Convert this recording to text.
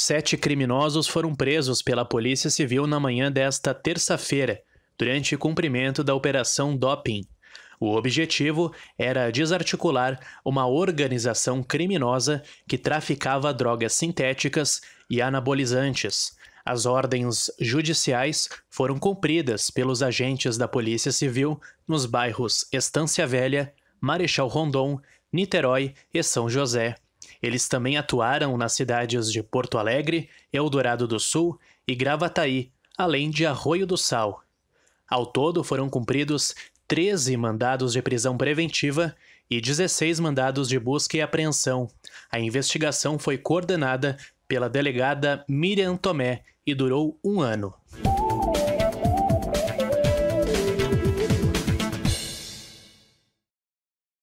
Sete criminosos foram presos pela Polícia Civil na manhã desta terça-feira, durante cumprimento da Operação Doping. O objetivo era desarticular uma organização criminosa que traficava drogas sintéticas e anabolizantes. As ordens judiciais foram cumpridas pelos agentes da Polícia Civil nos bairros Estância Velha, Marechal Rondon, Niterói e São José. Eles também atuaram nas cidades de Porto Alegre, Eldorado do Sul e Gravataí, além de Arroio do Sal. Ao todo, foram cumpridos 13 mandados de prisão preventiva e 16 mandados de busca e apreensão. A investigação foi coordenada pela delegada Miriam Tomé e durou um ano.